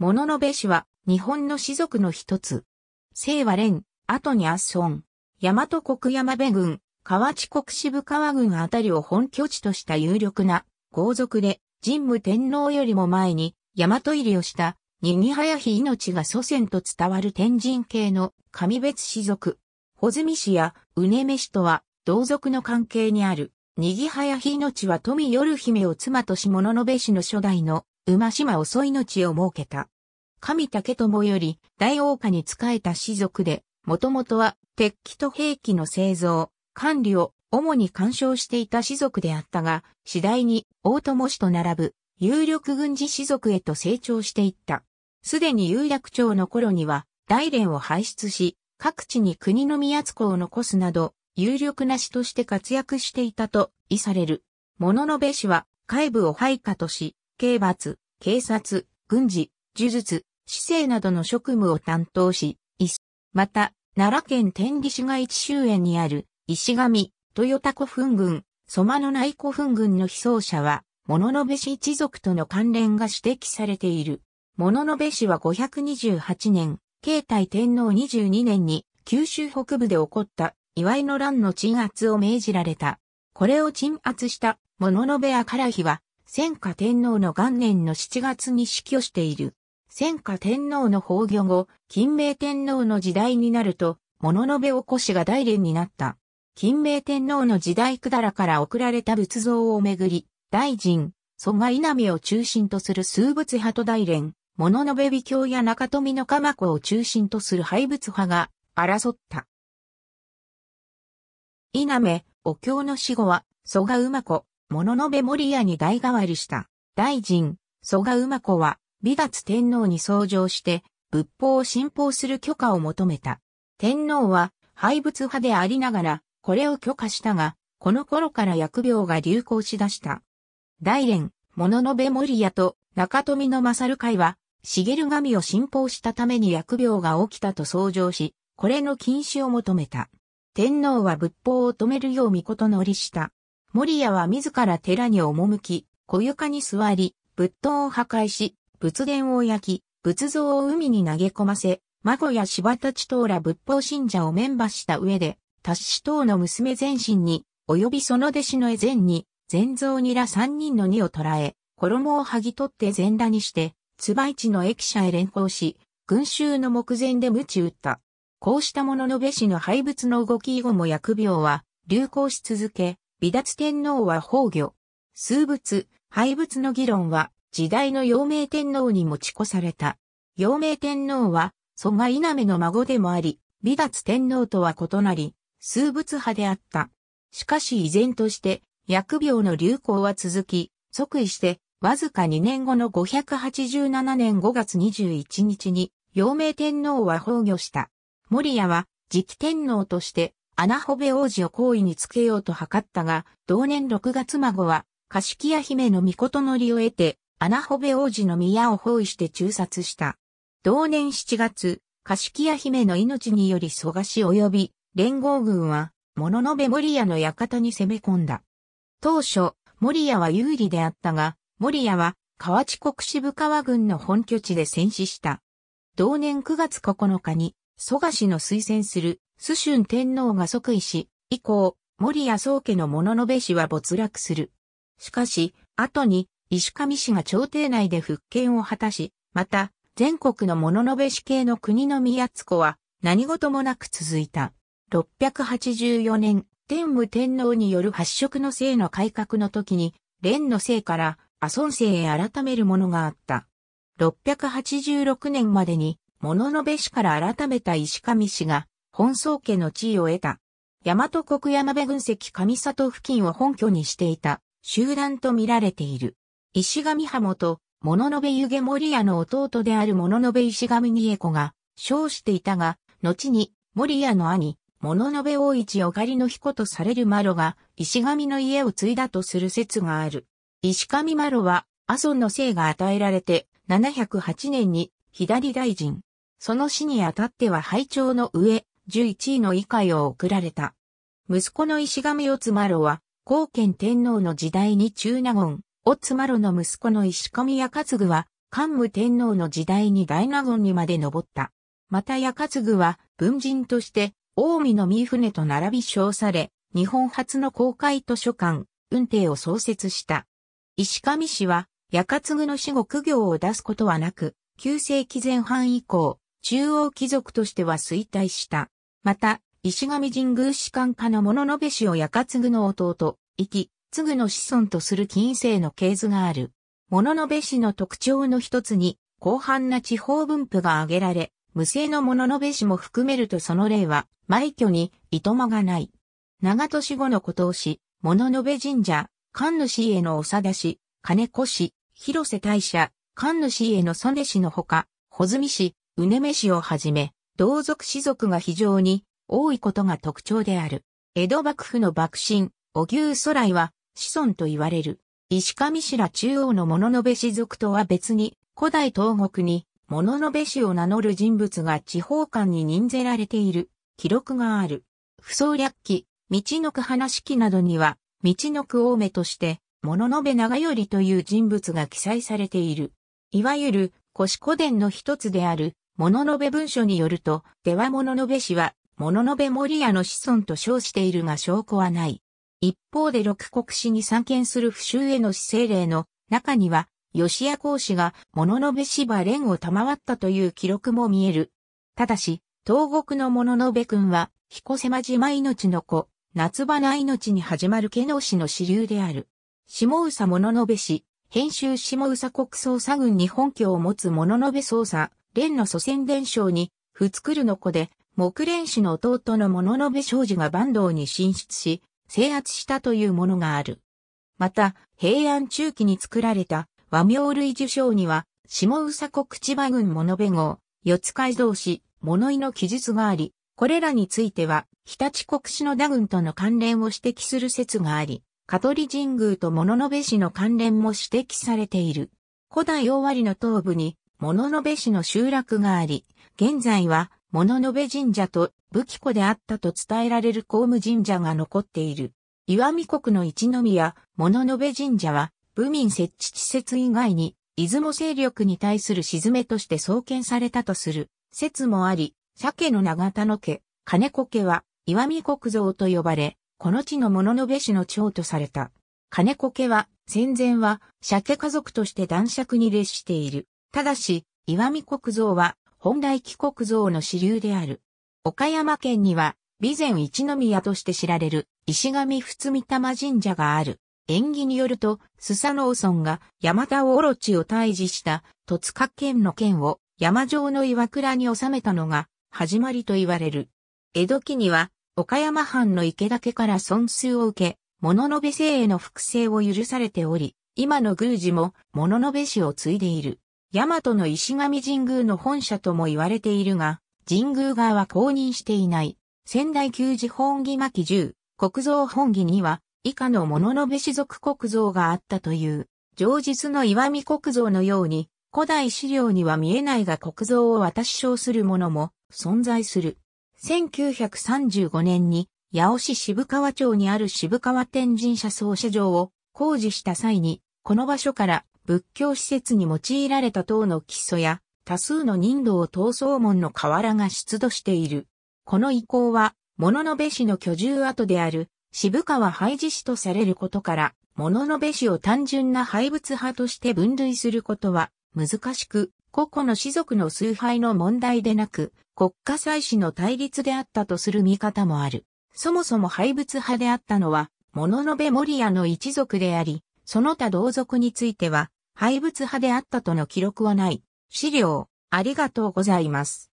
物の部氏は日本の氏族の一つ。姓は連、後に圧孫。大和国山部郡、河内国支部川郡あたりを本拠地とした有力な豪族で、神武天皇よりも前に大和入りをした、にぎはやひ命が祖先と伝わる天神系の神別氏族。穂積氏やうねめ氏とは同族の関係にある。にぎはやひ命は富夜姫を妻とし物部氏の初代の馬島遅いの地を設けた。神武友より大王家に仕えた士族で、もともとは鉄器と兵器の製造、管理を主に干渉していた士族であったが、次第に大友氏と並ぶ有力軍事士族へと成長していった。すでに有楽町の頃には大連を輩出し、各地に国の宮津子を残すなど、有力な士として活躍していたと、意される。物の部氏は、海部を配下とし、刑罰、警察、軍事、呪術、市政などの職務を担当し、また、奈良県天理市街地周辺にある、石上、豊田古墳群、蘇我の内古墳群の被葬者は、物の部氏一族との関連が指摘されている。物の部氏は528年、慶太天皇22年に、九州北部で起こった、祝いの乱の鎮圧を命じられた。これを鎮圧した、物の部から日は、戦火天皇の元年の7月に死去している。戦火天皇の崩御後、金明天皇の時代になると、物の部おこしが大連になった。金明天皇の時代くだらから送られた仏像をめぐり、大臣、蘇我稲見を中心とする数仏派と大連、物の部美教や中富の鎌子を中心とする廃仏派が争った。稲目、お経の死後は、蘇我馬子、物の部守屋に代替わりした。大臣、蘇我馬子は、美達天皇に相乗して、仏法を信奉する許可を求めた。天皇は、廃仏派でありながら、これを許可したが、この頃から疫病が流行しだした。大連、物の部守屋と中富の勝会は、茂神を信奉したために疫病が起きたと相乗し、これの禁止を求めた。天皇は仏法を止めるよう御事のりした。守谷は自ら寺に赴き、小床に座り、仏塔を破壊し、仏殿を焼き、仏像を海に投げ込ませ、孫や柴たち等ら仏法信者をメバーした上で、達子等の娘全身に、及びその弟子の絵前に、全蔵にら三人の二を捕らえ、衣を剥ぎ取って全裸にして、椿波地の駅舎へ連行し、群衆の目前で鞭打った。こうした者のべしの廃仏の動き以後も薬病は流行し続け、微脱天皇は崩御。数物、廃物の議論は、時代の陽明天皇に持ち越された。陽明天皇は、蘇我稲目の孫でもあり、微脱天皇とは異なり、数物派であった。しかし依然として、薬病の流行は続き、即位して、わずか2年後の587年5月21日に、陽明天皇は崩御した。守谷は、次期天皇として、穴穂部王子を好意につけようと図ったが、同年6月孫は、カシキヤ姫の御事のりを得て、穴穂部王子の宮を包囲して中殺した。同年7月、カシキヤ姫の命により蘇我氏及び、連合軍は、モノベ・モ守屋の館に攻め込んだ。当初、守屋は有利であったが、守屋は、河内国渋川軍の本拠地で戦死した。同年9月9日に、蘇我氏の推薦するスシュン天皇が即位し、以降、森谷宗家の物の部氏は没落する。しかし、後に、石上氏が朝廷内で復権を果たし、また、全国の物の部氏系の国の宮津子は、何事もなく続いた。684年、天武天皇による発色の性の改革の時に、蓮の性から、阿孫性へ改めるものがあった。686年までに、物の部氏から改めた石上氏が、本宗家の地位を得た。大和国山部軍籍上里付近を本拠にしていた集団と見られている。石上浜元、物の部湯毛森屋の弟である物の部石上に恵子が称していたが、後に森屋の兄、物の部大一おかりの彦とされるマロが石上の家を継いだとする説がある。石上マロは阿蘇の姓が与えられて708年に左大臣。その死にあたっては拝聴の上、11位の位階を贈られた。息子の石上おつまろは、後見天皇の時代に中納言、おつまろの息子の石上つぐは、桓武天皇の時代に大納言にまで上った。またつぐは、文人として、近江の三船と並び称され、日本初の公開図書館、運転を創設した。石上氏は、つぐの死後苦行を出すことはなく、旧世紀前半以降、中央貴族としては衰退した。また、石上神宮士官家の物のべ氏を中継の弟、生き、継の子孫とする近世の系図がある。物のべ氏の特徴の一つに、広範な地方分布が挙げられ、無性の物のべ氏も含めるとその例は、埋挙に、いとまがない。長年後のことをし、物のべ神社、神主へのおさだし、金子氏、広瀬大社、神主への曽根氏のほか、穂積氏、うねめ氏をはじめ、同族士族が非常に多いことが特徴である。江戸幕府の幕臣、小牛空来は子孫と言われる。石上白中央の物部氏族とは別に、古代東国に物部氏を名乗る人物が地方官に任ぜられている記録がある。不相略記、道のく話記などには、道のく大目として、物部長頼という人物が記載されている。いわゆる、腰古伝の一つである、物の部べ文書によると、出羽物の部氏は、物の部森屋の子孫と称しているが証拠はない。一方で六国氏に参見する不襲への死生例の中には、吉谷公子が、物の部芝蓮を賜ったという記録も見える。ただし、東国の物の部君は、彦狭島命の子、夏花命に始まる家の氏の支流である。下宇佐物の部氏、編集下宇佐国捜査軍に本拠を持つ物の部捜査、蓮の祖先伝承に、ふつくるの子で、木蓮氏の弟の物部庄司が坂東に進出し、制圧したというものがある。また、平安中期に作られた和名類受賞には、下宇佐国千葉郡物部号、四街道氏、物井の記述があり、これらについては、日立国志の田郡との関連を指摘する説があり、香取神宮と物部氏の関連も指摘されている。古代大割の東部に、物部市の集落があり、現在は物部神社と武器庫であったと伝えられる公務神社が残っている。岩見国の一宮、物部神社は、部民設置地設以外に、出雲勢力に対する沈めとして創建されたとする説もあり、鮭の長田の家、金子家は、岩見国像と呼ばれ、この地の物部市の長とされた。金子家は、戦前は、鮭家族として男爵に列している。ただし、岩見国造は本大帰国造の支流である。岡山県には、備前一宮として知られる石上仏見玉神社がある。縁起によると、須佐農村が山田おろちを退治した戸塚県の県を山城の岩倉に収めたのが始まりと言われる。江戸期には岡山藩の池岳から損数を受け、物べ姓への複製を許されており、今の宮司も物べ氏を継いでいる。大和の石神神宮の本社とも言われているが、神宮側は公認していない。仙台旧寺本義巻10、国蔵本義には、以下の物のべし族国蔵があったという、上日の岩見国蔵のように、古代資料には見えないが国蔵を私称するものも存在する。1935年に、八尾市渋川町にある渋川天神社総社場を工事した際に、この場所から仏教施設に用いられた塔の基礎や多数の人道闘争門の瓦が出土している。この遺構は、物部氏の居住跡である渋川廃寺氏とされることから、物部氏を単純な廃物派として分類することは難しく、個々の士族の崇拝の問題でなく、国家祭祀の対立であったとする見方もある。そもそも廃物派であったのは、物部守屋の一族であり、その他同族については、廃物派であったとの記録はない。資料、ありがとうございます。